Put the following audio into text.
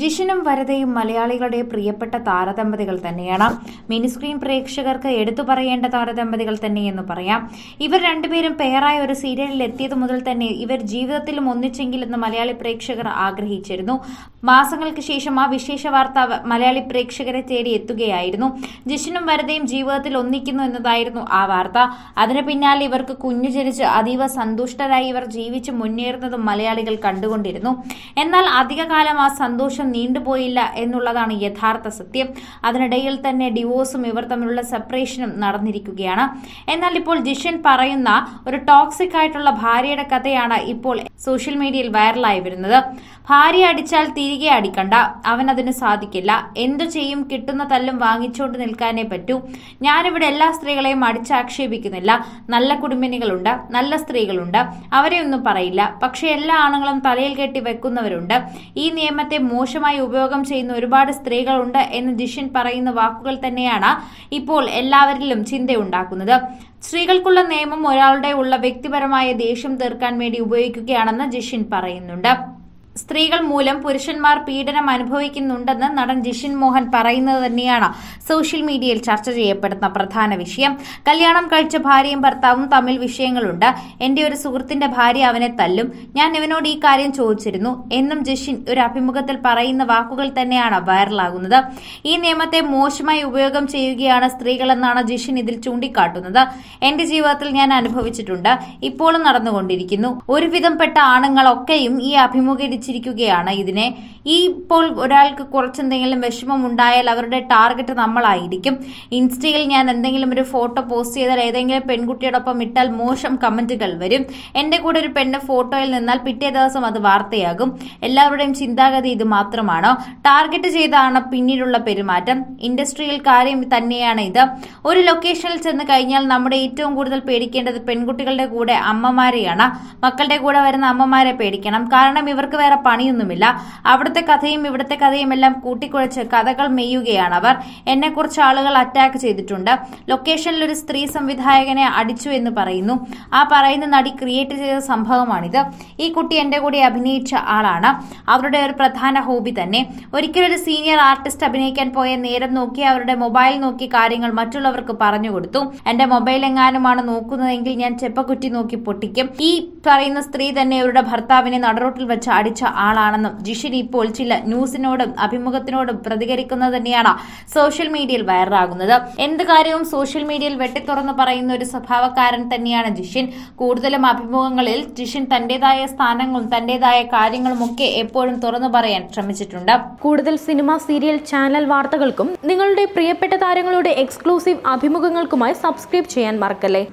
ജിഷനും വരതയും മലയാളികളുടെ പ്രിയപ്പെട്ട താരദമ്പതികൾ തന്നെയാണ് മിനിസ്ക്രീൻ പ്രേക്ഷകർക്ക് എടുത്തു പറയേണ്ട താരദമ്പതികൾ തന്നെയെന്ന് പറയാം ഇവർ രണ്ടുപേരും പെയറായ ഒരു സീരിയലിൽ എത്തിയത് മുതൽ തന്നെ ഇവർ ജീവിതത്തിലും ഒന്നിച്ചെങ്കിലെന്ന് മലയാളി പ്രേക്ഷകർ ആഗ്രഹിച്ചിരുന്നു മാസങ്ങൾക്ക് ശേഷം ആ വിശേഷ വാർത്ത മലയാളി പ്രേക്ഷകരെ തേടി എത്തുകയായിരുന്നു ജിഷനും വരതയും ജീവിതത്തിൽ ഒന്നിക്കുന്നു എന്നതായിരുന്നു ആ വാർത്ത അതിന് പിന്നാലെ ഇവർക്ക് കുഞ്ഞു ജനിച്ച് അതീവ സന്തുഷ്ടരായി ഇവർ ജീവിച്ച് മുന്നേറുന്നതും മലയാളികൾ കണ്ടുകൊണ്ടിരുന്നു എന്നാൽ അധികകാലം ആ സന്തോഷം ആഘോഷം നീണ്ടുപോയില്ല എന്നുള്ളതാണ് യഥാർത്ഥ സത്യം അതിനിടയിൽ തന്നെ ഡിവോഴ്സും ഇവർ തമ്മിലുള്ള സെപ്പറേഷനും നടന്നിരിക്കുകയാണ് എന്നാൽ ഇപ്പോൾ ജിഷൻ പറയുന്ന ഒരു ടോക്സിക് ആയിട്ടുള്ള ഭാര്യയുടെ കഥയാണ് ഇപ്പോൾ സോഷ്യൽ മീഡിയയിൽ വൈറലായി വരുന്നത് ഭാര്യ അടിച്ചാൽ തിരികെ അടിക്കണ്ട അവൻ അതിന് സാധിക്കില്ല എന്തു ചെയ്യും കിട്ടുന്ന തല്ലും വാങ്ങിച്ചുകൊണ്ട് നിൽക്കാനേ പറ്റൂ ഞാനിവിടെ എല്ലാ സ്ത്രീകളെയും അടിച്ചാക്ഷേപിക്കുന്നില്ല നല്ല കുടുംബിനികളുണ്ട് നല്ല സ്ത്രീകളുണ്ട് അവരെ ഒന്നും പറയില്ല പക്ഷെ എല്ലാ ആണുങ്ങളും തലയിൽ കെട്ടി വെക്കുന്നവരുണ്ട് ഈ നിയമത്തെ മോ മോശമായി ഉപയോഗം ചെയ്യുന്ന ഒരുപാട് സ്ത്രീകളുണ്ട് എന്ന് ജിഷൻ പറയുന്ന വാക്കുകൾ തന്നെയാണ് ഇപ്പോൾ എല്ലാവരിലും ചിന്തയുണ്ടാക്കുന്നത് സ്ത്രീകൾക്കുള്ള നിയമം ഒരാളുടെ ഉള്ള വ്യക്തിപരമായ ദേഷ്യം തീർക്കാൻ വേണ്ടി ഉപയോഗിക്കുകയാണെന്ന് ജിഷിൻ പറയുന്നുണ്ട് സ്ത്രീകൾ മൂലം പുരുഷന്മാർ പീഡനം അനുഭവിക്കുന്നുണ്ടെന്ന് നടൻ ജിഷിൻ മോഹൻ പറയുന്നത് തന്നെയാണ് സോഷ്യൽ മീഡിയയിൽ ചർച്ച ചെയ്യപ്പെടുന്ന പ്രധാന വിഷയം കല്യാണം കഴിച്ച ഭാര്യയും ഭർത്താവും തമ്മിൽ വിഷയങ്ങളുണ്ട് എന്റെ ഒരു സുഹൃത്തിന്റെ ഭാര്യ അവനെ തല്ലും ഞാൻ ഇവനോട് ഈ കാര്യം ചോദിച്ചിരുന്നു എന്നും ജിഷിൻ ഒരു അഭിമുഖത്തിൽ പറയുന്ന വാക്കുകൾ തന്നെയാണ് വൈറലാകുന്നത് ഈ നിയമത്തെ മോശമായി ഉപയോഗം ചെയ്യുകയാണ് സ്ത്രീകളെന്നാണ് ജിഷിൻ ഇതിൽ ചൂണ്ടിക്കാട്ടുന്നത് എന്റെ ജീവിതത്തിൽ ഞാൻ അനുഭവിച്ചിട്ടുണ്ട് ഇപ്പോഴും നടന്നുകൊണ്ടിരിക്കുന്നു ഒരുവിധംപ്പെട്ട ആണുങ്ങളൊക്കെയും ഈ അഭിമുഖീകരിച്ച് ഉപയോഗിച്ചിരിക്കുകയാണ് ഇതിനെ ഈ ഇപ്പോൾ ഒരാൾക്ക് കുറച്ചെന്തെങ്കിലും വിഷമം ഉണ്ടായാൽ അവരുടെ ടാർഗറ്റ് നമ്മളായിരിക്കും ഇൻസ്റ്റയിൽ ഞാൻ എന്തെങ്കിലും ഒരു ഫോട്ടോ പോസ്റ്റ് ചെയ്താൽ ഏതെങ്കിലും പെൺകുട്ടിയോടൊപ്പം ഇട്ടാൽ മോശം കമന്റുകൾ വരും എൻ്റെ കൂടെ ഒരു പെണ്ണ് ഫോട്ടോയിൽ നിന്നാൽ പിറ്റേ ദിവസം അത് വാർത്തയാകും എല്ലാവരുടെയും ചിന്താഗതി ഇത് മാത്രമാണോ ടാർഗറ്റ് ചെയ്താണ് പിന്നീടുള്ള പെരുമാറ്റം ഇൻഡസ്ട്രിയിൽ കാര്യം തന്നെയാണ് ഇത് ഒരു ലൊക്കേഷനിൽ ചെന്ന് കഴിഞ്ഞാൽ നമ്മുടെ ഏറ്റവും കൂടുതൽ പേടിക്കേണ്ടത് പെൺകുട്ടികളുടെ കൂടെ അമ്മമാരെയാണ് മക്കളുടെ കൂടെ വരുന്ന അമ്മമാരെ പേടിക്കണം കാരണം ഇവർക്ക് വേറെ അത്ര പണിയൊന്നുമില്ല അവിടുത്തെ കഥയും ഇവിടുത്തെ കഥയും എല്ലാം കൂട്ടിക്കുഴച്ച് കഥകൾ മെയ്യുകയാണ് അവർ എന്നെക്കുറിച്ച് ആളുകൾ അറ്റാക്ക് ചെയ്തിട്ടുണ്ട് ലൊക്കേഷനിൽ ഒരു സ്ത്രീ സംവിധായകനെ അടിച്ചു എന്ന് പറയുന്നു ആ പറയുന്ന നടി ക്രിയേറ്റ് ചെയ്ത സംഭവമാണിത് ഈ കുട്ടി എൻ്റെ കൂടെ അഭിനയിച്ച ആളാണ് അവരുടെ ഒരു പ്രധാന ഹോബി തന്നെ ഒരിക്കലൊരു സീനിയർ ആർട്ടിസ്റ്റ് അഭിനയിക്കാൻ പോയ നേരം നോക്കി അവരുടെ മൊബൈൽ നോക്കി കാര്യങ്ങൾ മറ്റുള്ളവർക്ക് പറഞ്ഞു കൊടുത്തു എൻ്റെ മൊബൈൽ എങ്ങാനുമാണ് നോക്കുന്നതെങ്കിൽ ഞാൻ ചെപ്പക്കുറ്റി നോക്കി പൊട്ടിക്കും ഈ പറയുന്ന സ്ത്രീ തന്നെ അവരുടെ ഭർത്താവിനെ നടറോട്ടിൽ വെച്ച് അടിച്ച ആളാണെന്നും ജിഷിൻ ഇപ്പോൾ ചില ന്യൂസിനോടും അഭിമുഖത്തിനോടും പ്രതികരിക്കുന്നത് തന്നെയാണ് സോഷ്യൽ മീഡിയയിൽ വൈറലാകുന്നത് എന്ത് കാര്യവും സോഷ്യൽ മീഡിയയിൽ വെട്ടിത്തുറന്ന് പറയുന്ന ഒരു സ്വഭാവക്കാരൻ തന്നെയാണ് ജിഷിൻ കൂടുതലും അഭിമുഖങ്ങളിൽ ജിഷിൻ തന്റേതായ സ്ഥാനങ്ങളും തന്റേതായ കാര്യങ്ങളുമൊക്കെ എപ്പോഴും തുറന്നു പറയാൻ ശ്രമിച്ചിട്ടുണ്ട് കൂടുതൽ സിനിമ സീരിയൽ ചാനൽ വാർത്തകൾക്കും നിങ്ങളുടെ പ്രിയപ്പെട്ട താരങ്ങളുടെ എക്സ്ക്ലൂസീവ് അഭിമുഖങ്ങൾക്കുമായി സബ്സ്ക്രൈബ് ചെയ്യാൻ മറക്കല്ലേ